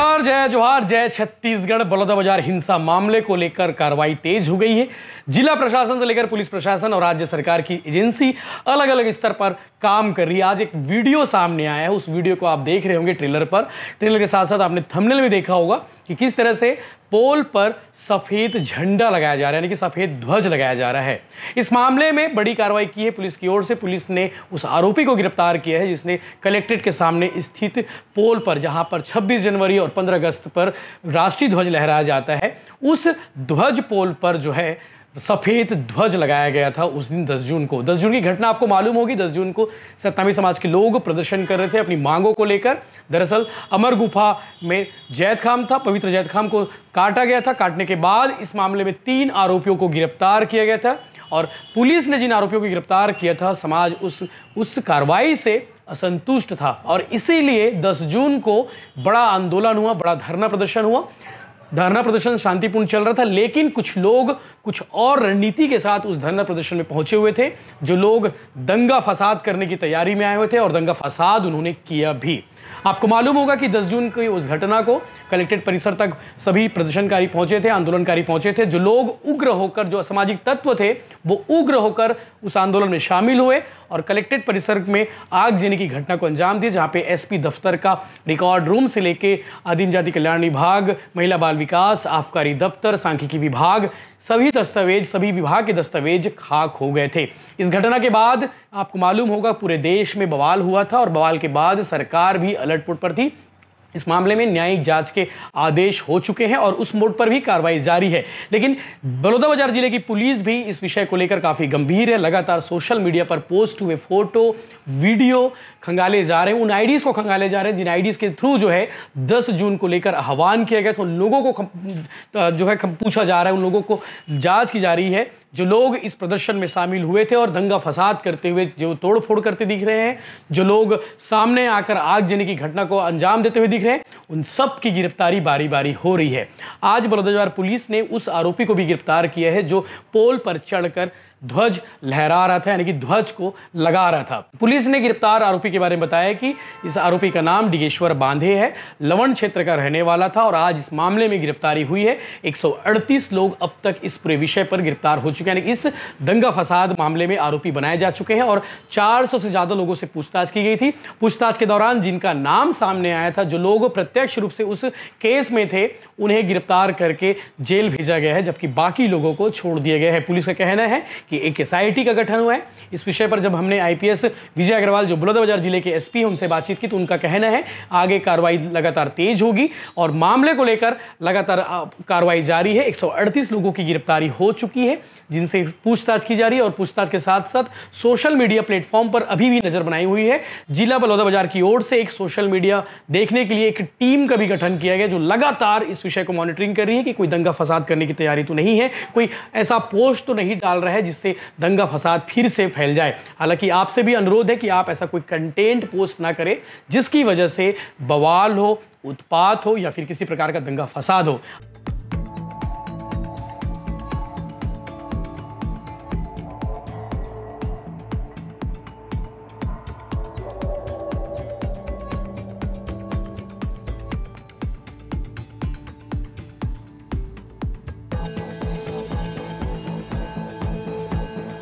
नमस्कार जय जोहार जय छत्तीसगढ़ बलौदाबाजार हिंसा मामले को लेकर कार्रवाई तेज हो गई है जिला प्रशासन से लेकर पुलिस प्रशासन और राज्य सरकार की एजेंसी अलग अलग स्तर पर काम कर रही है आज एक वीडियो सामने आया है उस वीडियो को आप देख रहे होंगे ट्रेलर पर ट्रेलर के साथ साथ आपने थंबनेल में देखा होगा कि किस तरह से पोल पर सफ़ेद झंडा लगाया जा रहा है यानी कि सफ़ेद ध्वज लगाया जा रहा है इस मामले में बड़ी कार्रवाई की है पुलिस की ओर से पुलिस ने उस आरोपी को गिरफ्तार किया है जिसने कलेक्ट्रेट के सामने स्थित पोल पर जहां पर 26 जनवरी और 15 अगस्त पर राष्ट्रीय ध्वज लहराया जाता है उस ध्वज पोल पर जो है सफ़ेद ध्वज लगाया गया था उस दिन 10 जून को 10 जून की घटना आपको मालूम होगी 10 जून को सत्तामी समाज के लोग प्रदर्शन कर रहे थे अपनी मांगों को लेकर दरअसल अमर गुफा में जैद खाम था पवित्र जैद खाम को काटा गया था काटने के बाद इस मामले में तीन आरोपियों को गिरफ्तार किया गया था और पुलिस ने जिन आरोपियों को गिरफ्तार किया था समाज उस उस कार्रवाई से असंतुष्ट था और इसीलिए 10 जून को बड़ा आंदोलन हुआ बड़ा धरना प्रदर्शन हुआ धरना प्रदर्शन शांतिपूर्ण चल रहा था लेकिन कुछ लोग कुछ और रणनीति के साथ उस धरना प्रदर्शन में पहुंचे हुए थे जो लोग दंगा फसाद करने की तैयारी में आए हुए थे और दंगा फसाद उन्होंने किया भी आपको मालूम होगा कि 10 जून की उस घटना को कलेक्ट्रेट परिसर तक सभी प्रदर्शनकारी पहुंचे थे आंदोलनकारी पहुंचे थे जो लोग उग्र होकर जो असामाजिक तत्व थे वो उग्र होकर उस आंदोलन में शामिल हुए और कलेक्ट्रेट परिसर में आग जीने की घटना को अंजाम दिया जहाँ पे एसपी दफ्तर का रिकॉर्ड रूम से लेके आदिम जाति कल्याण विभाग महिला बाल विकास आबकारी दफ्तर सांख्यिकी विभाग सभी दस्तावेज सभी विभाग के दस्तावेज खाक हो गए थे इस घटना के बाद आपको मालूम होगा पूरे देश में बवाल हुआ था और बवाल के बाद सरकार भी अलर्ट पुट पर थी इस मामले में न्यायिक जांच के आदेश हो चुके हैं और उस मोड पर भी कार्रवाई जारी है लेकिन बलौदाबाजार जिले की पुलिस भी इस विषय को लेकर काफ़ी गंभीर है लगातार सोशल मीडिया पर पोस्ट हुए फोटो वीडियो खंगाले जा रहे हैं उन आईडीज़ को खंगाले जा रहे हैं जिन आईडीज़ के थ्रू जो है 10 जून को लेकर आह्वान किया गया था उन लोगों को जो है पूछा जा रहा है उन लोगों को जाँच की जा रही है जो लोग इस प्रदर्शन में शामिल हुए थे और दंगा फसाद करते हुए जो तोड़फोड़ करते दिख रहे हैं जो लोग सामने आकर आग जने की घटना को अंजाम देते हुए दिख रहे हैं उन सब की गिरफ्तारी बारी बारी हो रही है आज बलौदाजार पुलिस ने उस आरोपी को भी गिरफ्तार किया है जो पोल पर चढ़कर ध्वज लहरा रहा था यानी कि ध्वज को लगा रहा था पुलिस ने गिरफ्तार आरोपी के बारे में बताया कि इस आरोपी का नाम डिगेश्वर बांधे है लवण क्षेत्र का रहने वाला था और आज इस मामले में गिरफ्तारी हुई है एक लोग अब तक इस पूरे विषय पर गिरफ्तार हो चुके चुके हैं यानी इस दंगा फसाद मामले में आरोपी बनाए जा चुके हैं और 400 से ज़्यादा लोगों से पूछताछ की गई थी पूछताछ के दौरान जिनका नाम सामने आया था जो लोग प्रत्यक्ष रूप से उस केस में थे उन्हें गिरफ्तार करके जेल भेजा गया है जबकि बाकी लोगों को छोड़ दिया गया है पुलिस का कहना है कि एक एस का गठन हुआ है इस विषय पर जब हमने आई विजय अग्रवाल जो बुलंदबाजार जिले के एसपी हैं उनसे बातचीत की तो उनका कहना है आगे कार्रवाई लगातार तेज होगी और मामले को लेकर लगातार कार्रवाई जारी है 138 लोगों की गिरफ्तारी हो चुकी है जिनसे पूछताछ की जा रही है और पूछताछ के साथ साथ सोशल मीडिया प्लेटफॉर्म पर अभी भी नजर बनाई हुई है जिला बलौदा बाजार की ओर से एक सोशल मीडिया देखने के लिए एक टीम का भी गठन किया गया जो लगातार इस विषय को मॉनिटरिंग कर रही है कि कोई दंगा फसाद करने की तैयारी तो नहीं है कोई ऐसा पोस्ट तो नहीं डाल रहा है जिससे दंगा फसाद फिर से फैल जाए हालांकि आपसे भी अनुरोध है कि आप ऐसा कोई कंटेंट पोस्ट ना करें जिसकी वजह से बवाल हो उत्पात हो या फिर किसी प्रकार का दंगा फसाद हो